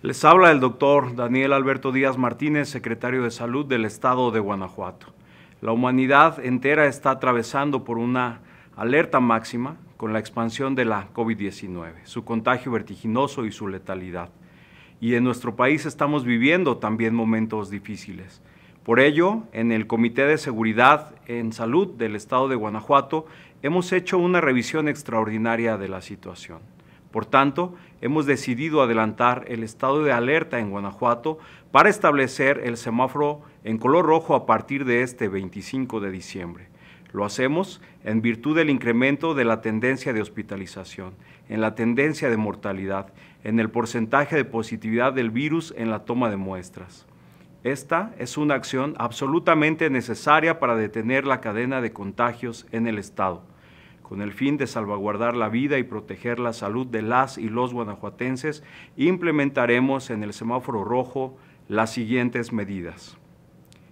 Les habla el doctor Daniel Alberto Díaz Martínez, secretario de Salud del Estado de Guanajuato. La humanidad entera está atravesando por una alerta máxima con la expansión de la COVID-19, su contagio vertiginoso y su letalidad. Y en nuestro país estamos viviendo también momentos difíciles. Por ello, en el Comité de Seguridad en Salud del Estado de Guanajuato hemos hecho una revisión extraordinaria de la situación. Por tanto, hemos decidido adelantar el estado de alerta en Guanajuato para establecer el semáforo en color rojo a partir de este 25 de diciembre. Lo hacemos en virtud del incremento de la tendencia de hospitalización, en la tendencia de mortalidad, en el porcentaje de positividad del virus en la toma de muestras. Esta es una acción absolutamente necesaria para detener la cadena de contagios en el Estado con el fin de salvaguardar la vida y proteger la salud de las y los guanajuatenses, implementaremos en el semáforo rojo las siguientes medidas.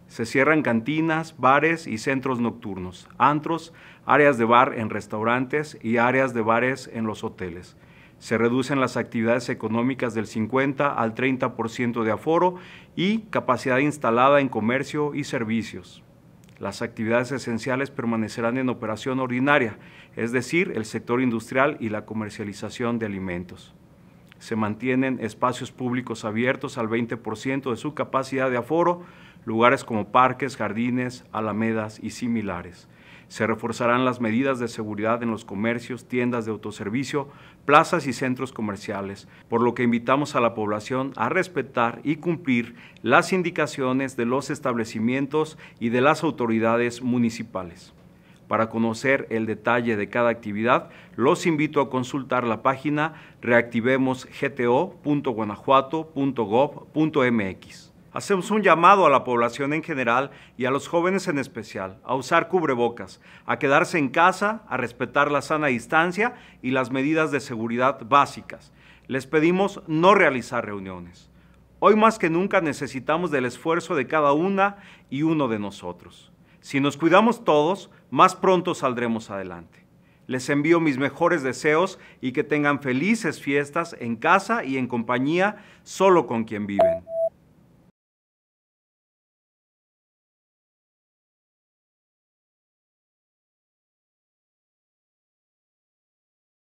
Se cierran cantinas, bares y centros nocturnos, antros, áreas de bar en restaurantes y áreas de bares en los hoteles. Se reducen las actividades económicas del 50 al 30% de aforo y capacidad instalada en comercio y servicios. Las actividades esenciales permanecerán en operación ordinaria, es decir, el sector industrial y la comercialización de alimentos. Se mantienen espacios públicos abiertos al 20% de su capacidad de aforo, lugares como parques, jardines, alamedas y similares. Se reforzarán las medidas de seguridad en los comercios, tiendas de autoservicio, plazas y centros comerciales, por lo que invitamos a la población a respetar y cumplir las indicaciones de los establecimientos y de las autoridades municipales. Para conocer el detalle de cada actividad, los invito a consultar la página reactivemosgto.guanajuato.gov.mx hacemos un llamado a la población en general y a los jóvenes en especial a usar cubrebocas, a quedarse en casa, a respetar la sana distancia y las medidas de seguridad básicas. Les pedimos no realizar reuniones. Hoy más que nunca necesitamos del esfuerzo de cada una y uno de nosotros. Si nos cuidamos todos, más pronto saldremos adelante. Les envío mis mejores deseos y que tengan felices fiestas en casa y en compañía solo con quien viven.